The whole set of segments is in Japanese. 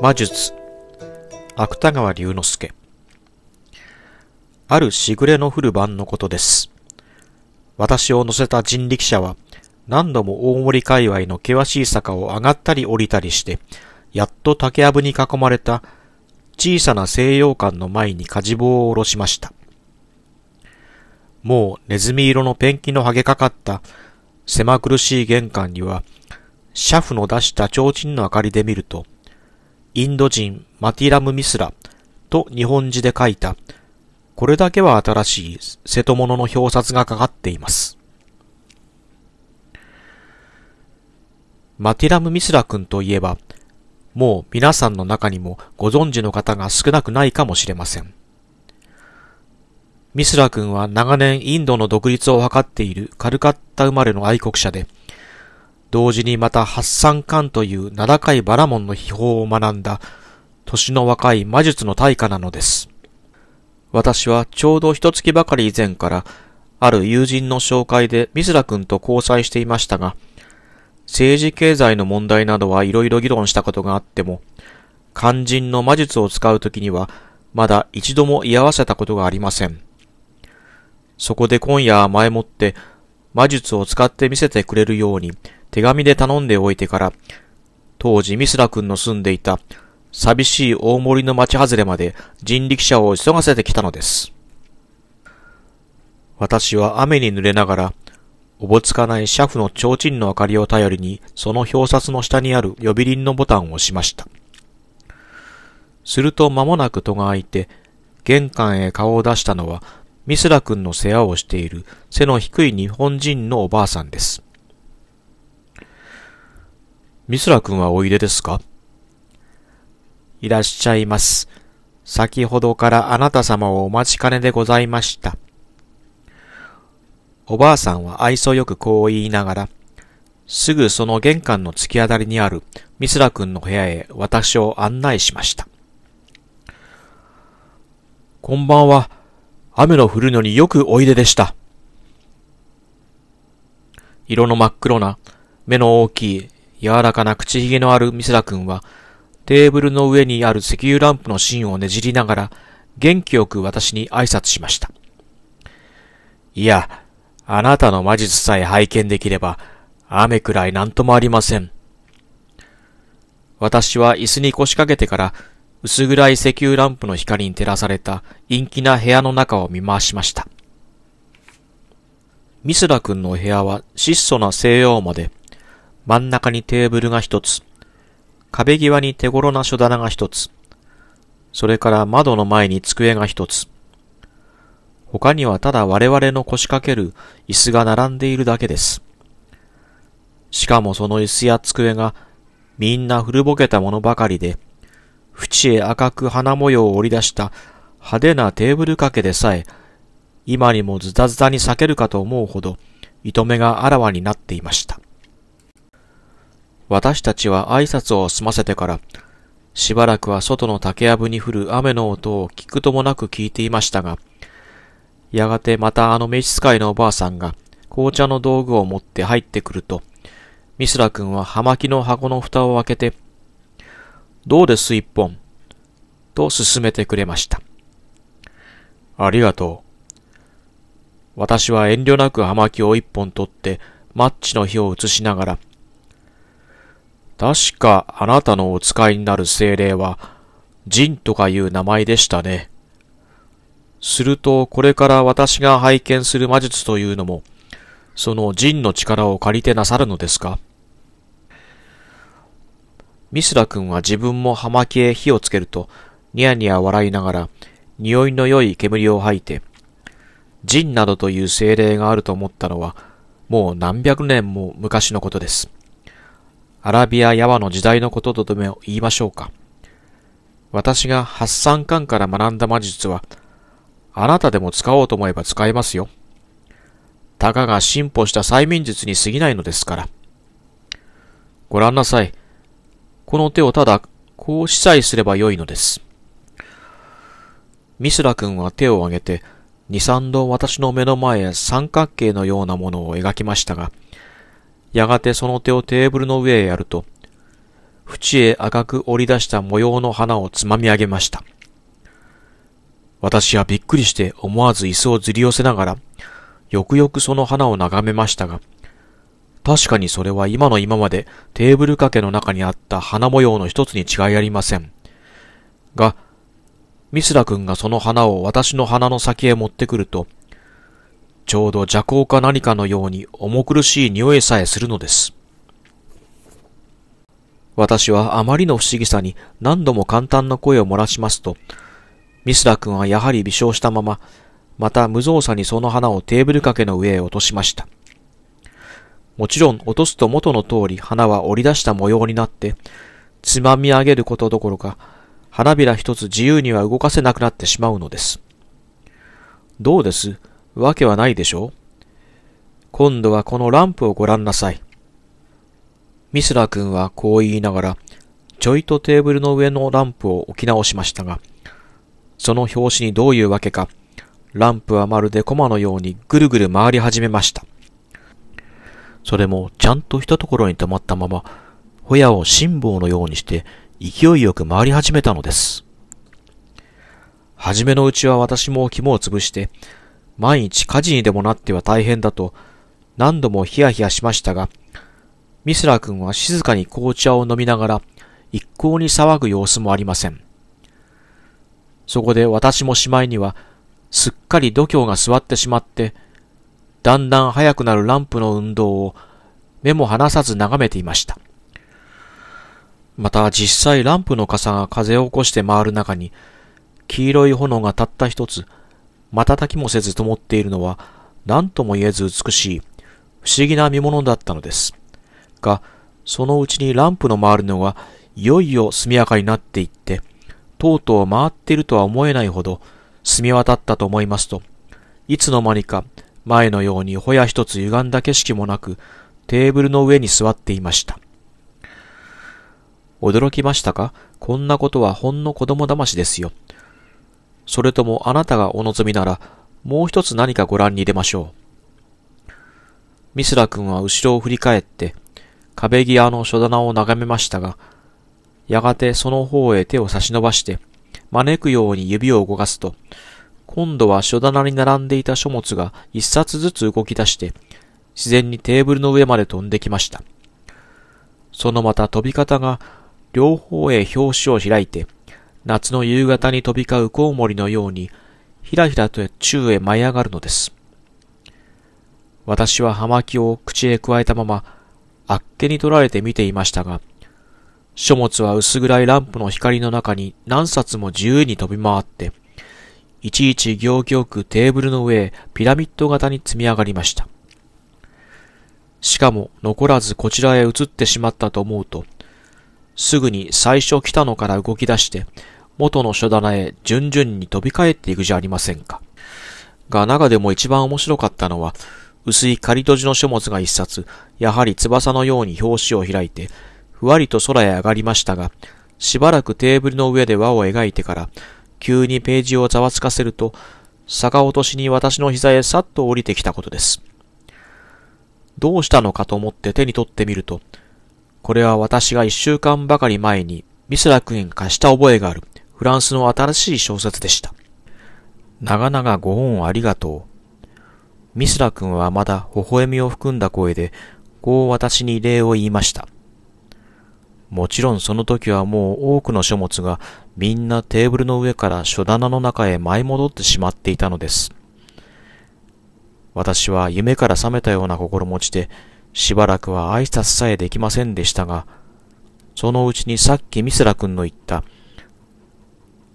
魔術芥川龍之介あるしぐれの降る晩のことです私を乗せた人力車は何度も大森界隈の険しい坂を上がったり降りたりしてやっと竹やぶに囲まれた小さな西洋館の前に火事棒を下ろしましたもうネズミ色のペンキの剥げかかった狭苦しい玄関には、シャフの出した提灯の明かりで見ると、インド人マティラム・ミスラと日本字で書いた、これだけは新しい瀬戸物の表札がかかっています。マティラム・ミスラ君といえば、もう皆さんの中にもご存知の方が少なくないかもしれません。ミスラ君は長年インドの独立を図っているカルカッ田生まれの愛国者で、同時にまた八三巻という名高いバラモンの秘宝を学んだ、年の若い魔術の大家なのです。私はちょうど一月ばかり以前から、ある友人の紹介でミズラ君と交際していましたが、政治経済の問題などはいろいろ議論したことがあっても、肝心の魔術を使うときには、まだ一度も居合わせたことがありません。そこで今夜前もって、魔術を使って見せてくれるように手紙で頼んでおいてから、当時ミスラ君の住んでいた寂しい大森の町外れまで人力車を急がせてきたのです。私は雨に濡れながら、おぼつかない車夫の提灯の明かりを頼りに、その表札の下にある呼び鈴のボタンを押しました。すると間もなく戸が開いて、玄関へ顔を出したのは、ミスラ君の世話をしている背の低い日本人のおばあさんです。ミスラ君はおいでですかいらっしゃいます。先ほどからあなた様をお待ちかねでございました。おばあさんは愛想よくこう言いながら、すぐその玄関の突き当たりにあるミスラ君の部屋へ私を案内しました。こんばんは。雨の降るのによくおいででした。色の真っ黒な、目の大きい、柔らかな口ひげのあるミセラ君は、テーブルの上にある石油ランプの芯をねじりながら、元気よく私に挨拶しました。いや、あなたの魔術さえ拝見できれば、雨くらい何ともありません。私は椅子に腰掛けてから薄暗い石油ランプの光に照らされた陰気な部屋の中を見回しました。ミスラ君の部屋は質素な西洋まで、真ん中にテーブルが一つ、壁際に手頃な書棚が一つ、それから窓の前に机が一つ、他にはただ我々の腰掛ける椅子が並んでいるだけです。しかもその椅子や机がみんな古ぼけたものばかりで、縁へ赤く花模様を織り出した派手なテーブル掛けでさえ、今にもズタズタに裂けるかと思うほど、糸目があらわになっていました。私たちは挨拶を済ませてから、しばらくは外の竹やぶに降る雨の音を聞くともなく聞いていましたが、やがてまたあの召使いのおばあさんが紅茶の道具を持って入ってくると、ミスラ君は葉巻の箱の蓋を開けてどうです一本と勧めてくれました。ありがとう。私は遠慮なく葉巻を一本取ってマッチの火を移しながら、確かあなたのお使いになる精霊は、ジンとかいう名前でしたね。すると、これから私が拝見する魔術というのも、そのジンの力を借りてなさるのですかミスラ君は自分も葉巻へ火をつけると、ニヤニヤ笑いながら、匂いの良い煙を吐いて、ジンなどという精霊があると思ったのは、もう何百年も昔のことです。アラビアヤワの時代のこととでも言いましょうか。私が八三巻から学んだ魔術は、あなたでも使おうと思えば使えますよ。たかが進歩した催眠術に過ぎないのですから。ご覧なさい。この手をただ、こうしさえすればよいのです。ミスラ君は手を挙げて、二三度私の目の前へ三角形のようなものを描きましたが、やがてその手をテーブルの上へやると、縁へ赤く折り出した模様の花をつまみ上げました。私はびっくりして思わず椅子をずり寄せながら、よくよくその花を眺めましたが、確かにそれは今の今までテーブル掛けの中にあった花模様の一つに違いありません。が、ミスラ君がその花を私の鼻の先へ持ってくると、ちょうど邪行か何かのように重苦しい匂いさえするのです。私はあまりの不思議さに何度も簡単な声を漏らしますと、ミスラ君はやはり微笑したまま、また無造作にその花をテーブル掛けの上へ落としました。もちろん落とすと元の通り花は織り出した模様になって、つまみ上げることどころか、花びら一つ自由には動かせなくなってしまうのです。どうですわけはないでしょう今度はこのランプをご覧なさい。ミスラ君はこう言いながら、ちょいとテーブルの上のランプを置き直しましたが、その表紙にどういうわけか、ランプはまるでコマのようにぐるぐる回り始めました。それもちゃんとしたところに止まったまま、ホヤを辛抱のようにして勢いよく回り始めたのです。はじめのうちは私も肝を潰して、毎日火事にでもなっては大変だと、何度もヒヤヒヤしましたが、ミスラ君は静かに紅茶を飲みながら、一向に騒ぐ様子もありません。そこで私もしまいには、すっかり度胸が座ってしまって、だんだん速くなるランプの運動を目も離さず眺めていました。また実際ランプの傘が風を起こして回る中に、黄色い炎がたった一つ、瞬きもせず灯っているのは、何とも言えず美しい、不思議な見物だったのです。が、そのうちにランプの回るのが、いよいよ速やかになっていって、とうとう回っているとは思えないほど、澄み渡ったと思いますと、いつの間にか、前のようにほや一つ歪んだ景色もなく、テーブルの上に座っていました。驚きましたかこんなことはほんの子供騙しですよ。それともあなたがお望みなら、もう一つ何かご覧に入れましょう。ミスラ君は後ろを振り返って、壁際の書棚を眺めましたが、やがてその方へ手を差し伸ばして、招くように指を動かすと、今度は書棚に並んでいた書物が一冊ずつ動き出して、自然にテーブルの上まで飛んできました。そのまた飛び方が両方へ表紙を開いて、夏の夕方に飛び交うコウモリのように、ひらひらと宙へ舞い上がるのです。私は葉巻を口へくわえたまま、あっけに取られて見ていましたが、書物は薄暗いランプの光の中に何冊も自由に飛び回って、いちいち行儀よくテーブルの上へピラミッド型に積み上がりました。しかも残らずこちらへ移ってしまったと思うと、すぐに最初来たのから動き出して、元の書棚へ順々に飛び返っていくじゃありませんか。が中でも一番面白かったのは、薄い仮閉じの書物が一冊、やはり翼のように表紙を開いて、ふわりと空へ上がりましたが、しばらくテーブルの上で輪を描いてから、急にページをざわつかせると、逆落としに私の膝へさっと降りてきたことです。どうしたのかと思って手に取ってみると、これは私が一週間ばかり前にミスラ君に貸した覚えがあるフランスの新しい小説でした。長々ご恩ありがとう。ミスラ君はまだ微笑みを含んだ声で、こう私に礼を言いました。もちろんその時はもう多くの書物がみんなテーブルの上から書棚の中へ舞い戻ってしまっていたのです。私は夢から覚めたような心持ちで、しばらくは挨拶さえできませんでしたが、そのうちにさっきミスラ君の言った、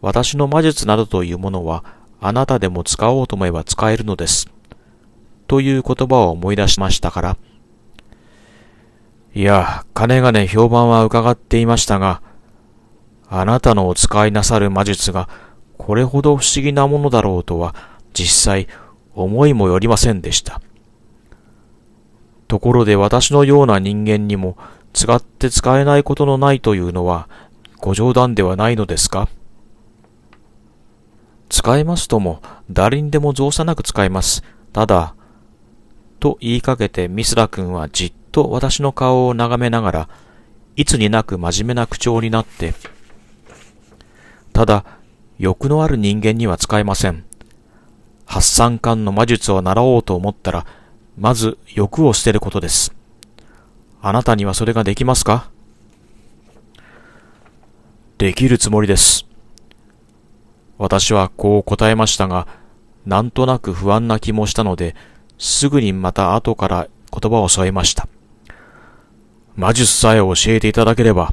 私の魔術などというものは、あなたでも使おうと思えば使えるのです。という言葉を思い出しましたから、いや、かねがね評判は伺っていましたが、あなたのお使いなさる魔術がこれほど不思議なものだろうとは実際思いもよりませんでした。ところで私のような人間にも使って使えないことのないというのはご冗談ではないのですか使えますとも誰にでも造作なく使えます。ただ、と言いかけてミスラ君はじっと私の顔を眺めながら、いつになく真面目な口調になって、ただ、欲のある人間には使えません。発散感の魔術を習おうと思ったら、まず欲を捨てることです。あなたにはそれができますかできるつもりです。私はこう答えましたが、なんとなく不安な気もしたので、すぐにまた後から言葉を添えました。魔術さえ教えていただければ。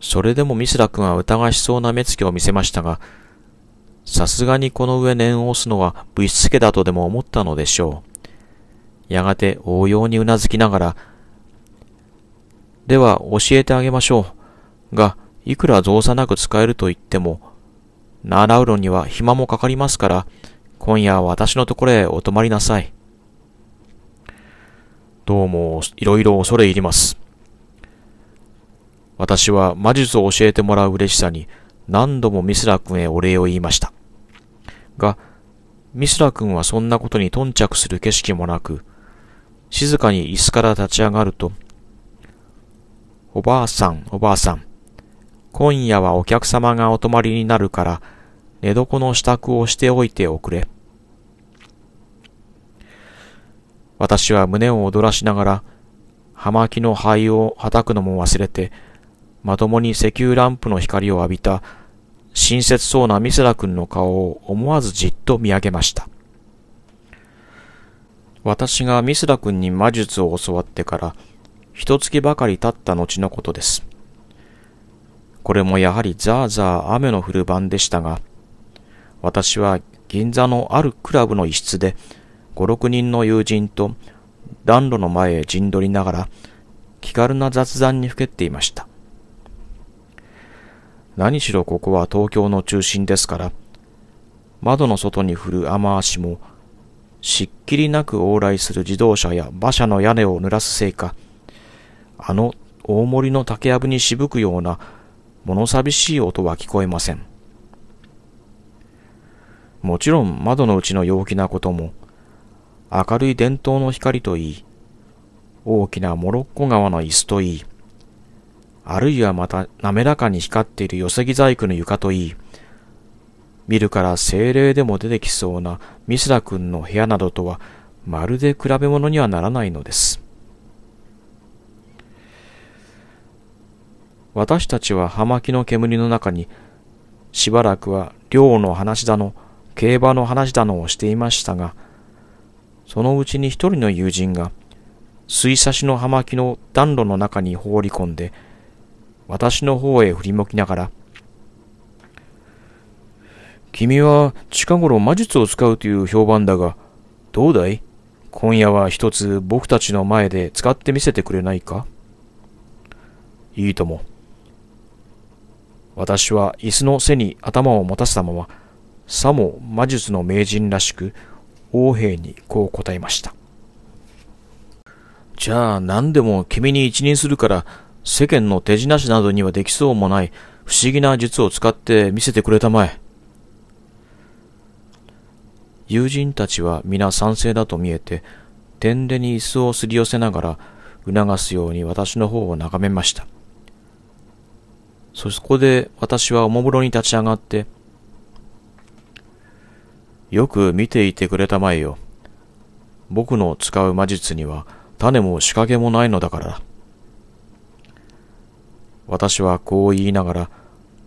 それでもミスラ君は疑わしそうな目つきを見せましたが、さすがにこの上念を押すのは物質家だとでも思ったのでしょう。やがて応用にうなずきながら、では教えてあげましょう。が、いくら造作なく使えると言っても、ラウロには暇もかかりますから、今夜は私のところへお泊まりなさい。どうも、いろいろ恐れ入ります。私は魔術を教えてもらう嬉しさに何度もミスラ君へお礼を言いました。が、ミスラ君はそんなことに頓着する景色もなく、静かに椅子から立ち上がると、おばあさん、おばあさん、今夜はお客様がお泊まりになるから、寝床の支度をしておいておくれ。私は胸を躍らしながら、葉巻の灰をはたくのも忘れて、まともに石油ランプの光を浴びた、親切そうなミスラ君の顔を思わずじっと見上げました。私がミスラ君に魔術を教わってから、一月ばかり経った後のことです。これもやはりザーザー雨の降る晩でしたが、私は銀座のあるクラブの一室で、五六人の友人と暖炉の前へ陣取りながら気軽な雑談にふけっていました。何しろここは東京の中心ですから、窓の外に降る雨足も、しっきりなく往来する自動車や馬車の屋根を濡らすせいか、あの大森の竹やぶにしぶくような物寂しい音は聞こえません。もちろん窓のうちの陽気なことも、明るい伝統の光といい、大きなモロッコ川の椅子といい、あるいはまた滑らかに光っている寄木細工の床といい、見るから精霊でも出てきそうなミスラ君の部屋などとはまるで比べ物にはならないのです。私たちは葉巻の煙の中にしばらくは漁の話だの、競馬の話だのをしていましたが、そのうちに一人の友人が、水差しの葉巻の暖炉の中に放り込んで、私の方へ振り向きながら、君は近頃魔術を使うという評判だが、どうだい今夜は一つ僕たちの前で使ってみせてくれないかいいとも。私は椅子の背に頭を持たせたまま、さも魔術の名人らしく王兵にこう答えました。じゃあ何でも君に一任するから世間の手品師などにはできそうもない不思議な術を使って見せてくれたまえ。友人たちは皆賛成だと見えて、天でに椅子をすり寄せながら促すように私の方を眺めました。そこで私はおもむろに立ち上がって、よく見ていてくれたまえよ。僕の使う魔術には種も仕掛けもないのだからだ。私はこう言いながら、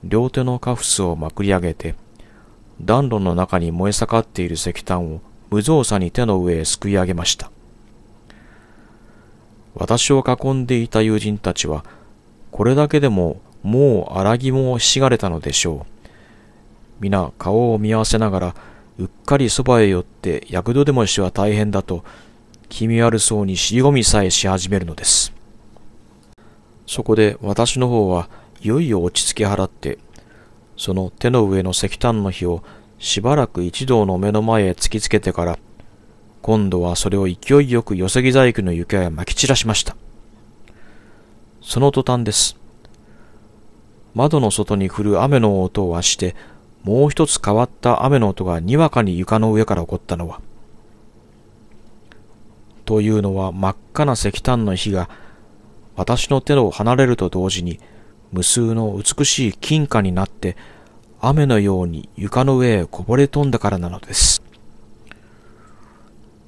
両手のカフスをまくり上げて、暖炉の中に燃え盛っている石炭を無造作に手の上へすくい上げました。私を囲んでいた友人たちは、これだけでももう荒木もひしがれたのでしょう。皆顔を見合わせながら、うっかりそばへ寄って躍動でもしは大変だと気味悪そうに尻込みさえし始めるのです。そこで私の方はいよいよ落ち着き払って、その手の上の石炭の火をしばらく一同の目の前へ突きつけてから、今度はそれを勢いよく寄せ木細工の床へ撒き散らしました。その途端です。窓の外に降る雨の音はして、もう一つ変わった雨の音がにわかに床の上から起こったのは。というのは真っ赤な石炭の火が私の手を離れると同時に無数の美しい金貨になって雨のように床の上へこぼれ飛んだからなのです。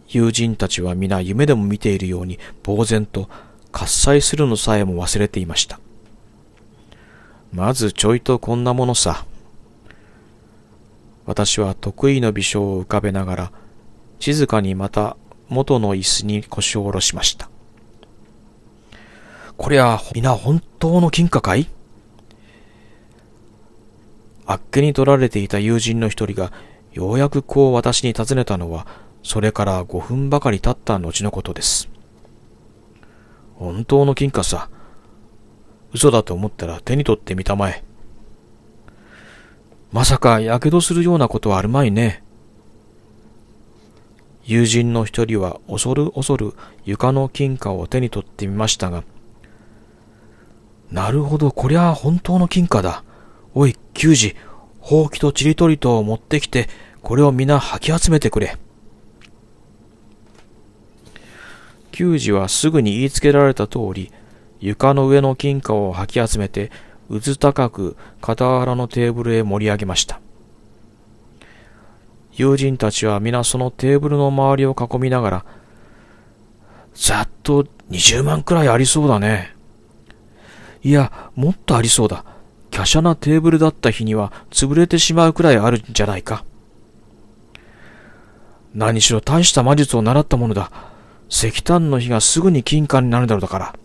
友人たちは皆夢でも見ているように呆然と喝采するのさえも忘れていました。まずちょいとこんなものさ。私は得意の微笑を浮かべながら、静かにまた元の椅子に腰を下ろしました。こりゃ、皆本当の金貨かいあっけに取られていた友人の一人が、ようやくこう私に尋ねたのは、それから5分ばかり経った後のことです。本当の金貨さ。嘘だと思ったら手に取ってみたまえ。まさかやけどするようなことはあるまいね。友人の一人は恐る恐る床の金貨を手に取ってみましたが、なるほど、こりゃ本当の金貨だ。おい、球児、ほうきとちりとりとを持ってきて、これを皆吐き集めてくれ。球児はすぐに言いつけられた通り、床の上の金貨を吐き集めて、うず高く傍らのテーブルへ盛り上げました。友人たちは皆そのテーブルの周りを囲みながら、ざっと20万くらいありそうだね。いや、もっとありそうだ。華奢なテーブルだった日には潰れてしまうくらいあるんじゃないか。何しろ大した魔術を習ったものだ。石炭の火がすぐに金貨になるだろうだから。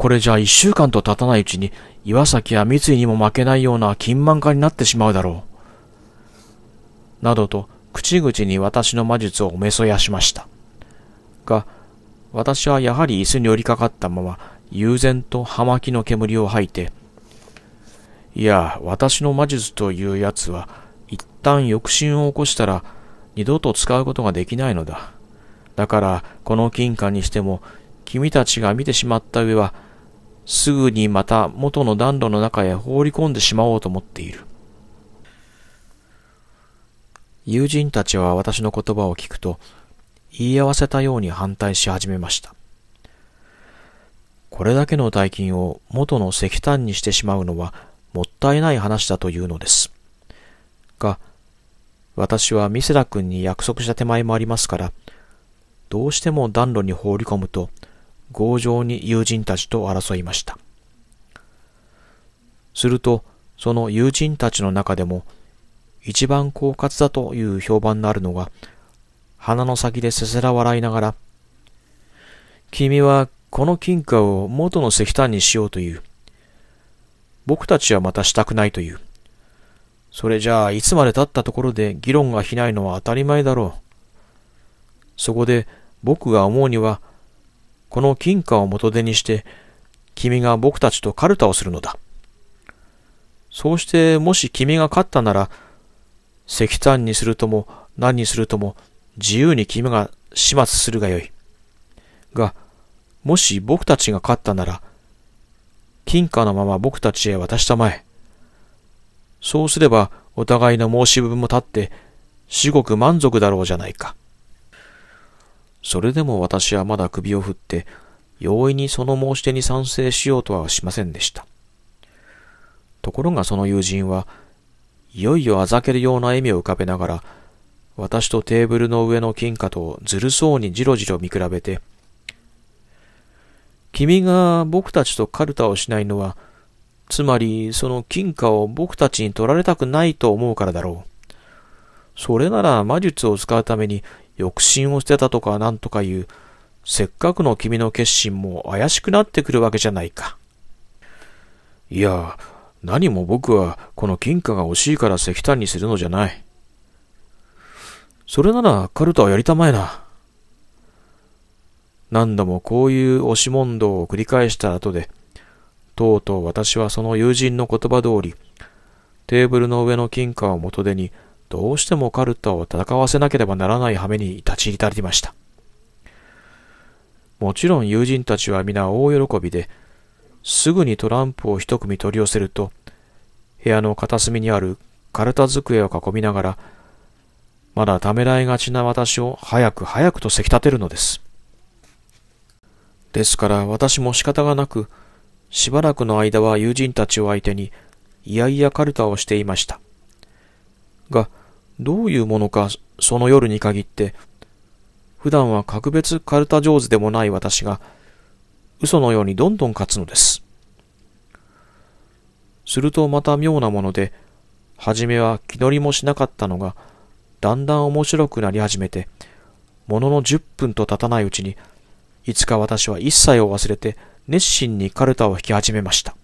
これじゃ一週間と経たないうちに岩崎や三井にも負けないような金満家になってしまうだろう。などと口々に私の魔術をおめそやしました。が、私はやはり椅子に寄りかかったまま悠然と葉巻の煙を吐いて、いや、私の魔術というやつは一旦抑止を起こしたら二度と使うことができないのだ。だから、この金貨にしても、君たちが見てしまった上は、すぐにまた元の暖炉の中へ放り込んでしまおうと思っている。友人たちは私の言葉を聞くと、言い合わせたように反対し始めました。これだけの大金を元の石炭にしてしまうのはもったいない話だというのです。が、私はミセラ君に約束した手前もありますから、どうしても暖炉に放り込むと、強情に友人たちと争いました。すると、その友人たちの中でも、一番狡猾だという評判のあるのが、鼻の先でせせら笑いながら、君はこの金貨を元の石炭にしようという。僕たちはまたしたくないという。それじゃあ、いつまで経ったところで議論がしないのは当たり前だろう。そこで僕が思うには、この金貨を元手にして、君が僕たちとカルタをするのだ。そうしてもし君が勝ったなら、石炭にするとも何にするとも自由に君が始末するがよい。が、もし僕たちが勝ったなら、金貨のまま僕たちへ渡したまえ。そうすればお互いの申し分も立って、至極満足だろうじゃないか。それでも私はまだ首を振って、容易にその申し出に賛成しようとはしませんでした。ところがその友人は、いよいよあざけるような笑みを浮かべながら、私とテーブルの上の金貨とずるそうにじろじろ見比べて、君が僕たちとカルタをしないのは、つまりその金貨を僕たちに取られたくないと思うからだろう。それなら魔術を使うために抑進をしてたとかなんとかいう、せっかくの君の決心も怪しくなってくるわけじゃないか。いや、何も僕はこの金貨が惜しいから石炭にするのじゃない。それならカルタはやりたまえな。何度もこういう押し問答を繰り返した後で、とうとう私はその友人の言葉通り、テーブルの上の金貨を元手にどうしてもカルタを戦わせなければならない羽目に立ち至りました。もちろん友人たちは皆大喜びで、すぐにトランプを一組取り寄せると、部屋の片隅にあるカルタ机を囲みながら、まだためらいがちな私を早く早くとせき立てるのです。ですから私も仕方がなく、しばらくの間は友人たちを相手に、いやいやカルタをしていました。が、どういうものか、その夜に限って、普段は格別カルタ上手でもない私が、嘘のようにどんどん勝つのです。するとまた妙なもので、初めは気乗りもしなかったのが、だんだん面白くなり始めて、ものの10分と経たないうちに、いつか私は一切を忘れて、熱心にカルタを引き始めました。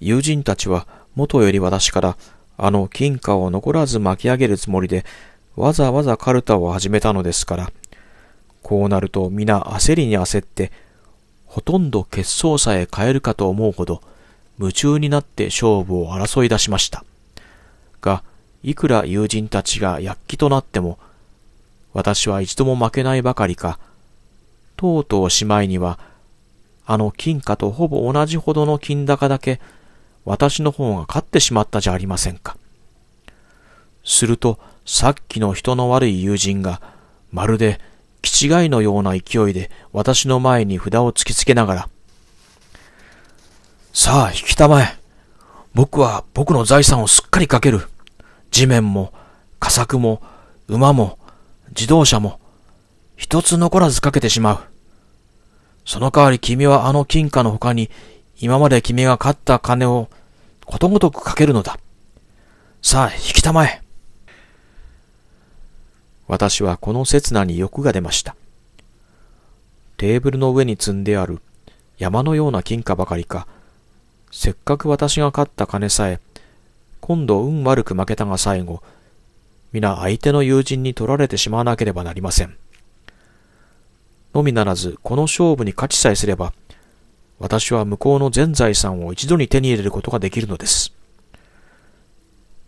友人たちは、元より私から、あの金貨を残らず巻き上げるつもりで、わざわざカルタを始めたのですから。こうなると皆焦りに焦って、ほとんど決勝さえ変えるかと思うほど、夢中になって勝負を争い出しました。が、いくら友人たちが躍起となっても、私は一度も負けないばかりか、とうとうしまいには、あの金貨とほぼ同じほどの金高だけ私の方が勝ってしまったじゃありませんか。すると、さっきの人の悪い友人が、まるで、気違いのような勢いで私の前に札を突きつけながら、さあ、引きたまえ。僕は僕の財産をすっかりかける。地面も、佳作も、馬も、自動車も、一つ残らずかけてしまう。その代わり君はあの金貨の他に今まで君が勝った金をことごとくかけるのだ。さあ、引きたまえ。私はこの刹那に欲が出ました。テーブルの上に積んである山のような金貨ばかりか、せっかく私が勝った金さえ、今度運悪く負けたが最後、皆相手の友人に取られてしまわなければなりません。のみならず、この勝負に勝ちさえすれば、私は向こうの全財産を一度に手に入れることができるのです。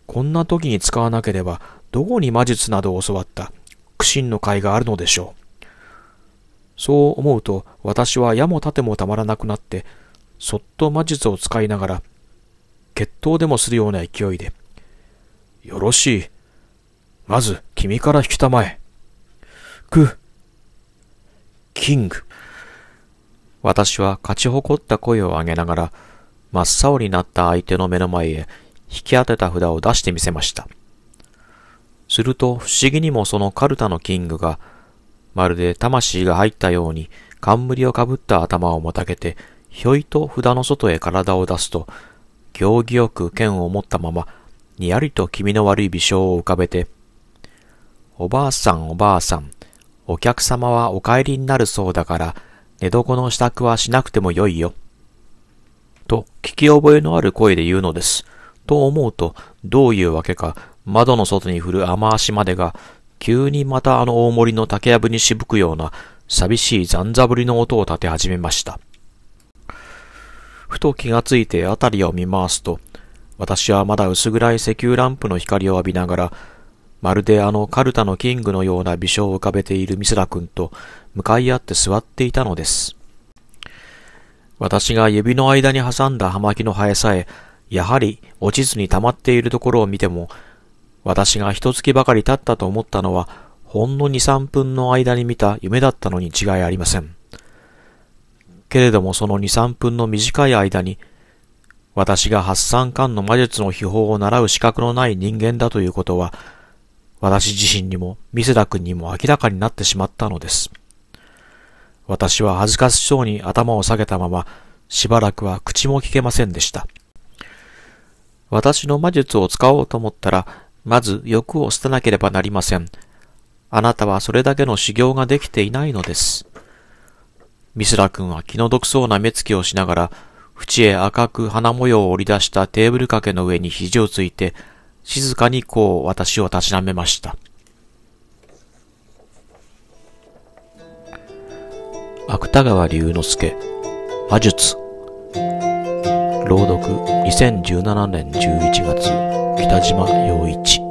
こんな時に使わなければ、どこに魔術などを教わった苦心の会があるのでしょう。そう思うと、私は矢も盾もたまらなくなって、そっと魔術を使いながら、決闘でもするような勢いで、よろしい。まず、君から引きたまえ。く、キング。私は勝ち誇った声を上げながら、真っ青になった相手の目の前へ引き当てた札を出してみせました。すると不思議にもそのカルタのキングが、まるで魂が入ったように冠をかぶった頭をもたげて、ひょいと札の外へ体を出すと、行儀よく剣を持ったまま、にやりと気味の悪い微笑を浮かべて、おばあさんおばあさん、お客様はお帰りになるそうだから、寝床の支度はしなくてもよいよ。と、聞き覚えのある声で言うのです。と思うと、どういうわけか、窓の外に降る雨足までが、急にまたあの大森の竹やぶにしぶくような、寂しい残ざぶりの音を立て始めました。ふと気がついて辺りを見回すと、私はまだ薄暗い石油ランプの光を浴びながら、まるであのカルタのキングのような微笑を浮かべているミスラ君と、向かい合って座っていたのです。私が指の間に挟んだ葉巻の生えさえ、やはり落ちずに溜まっているところを見ても、私が一月ばかり経ったと思ったのは、ほんの二三分の間に見た夢だったのに違いありません。けれどもその二三分の短い間に、私が発散感の魔術の秘宝を習う資格のない人間だということは、私自身にも、ミセダ君にも明らかになってしまったのです。私は恥ずかしそうに頭を下げたまま、しばらくは口も聞けませんでした。私の魔術を使おうと思ったら、まず欲を捨てなければなりません。あなたはそれだけの修行ができていないのです。ミスラ君は気の毒そうな目つきをしながら、縁へ赤く花模様を織り出したテーブル掛けの上に肘をついて、静かにこう私をたしなめました。芥川龍之介話術朗読2017年11月北島陽一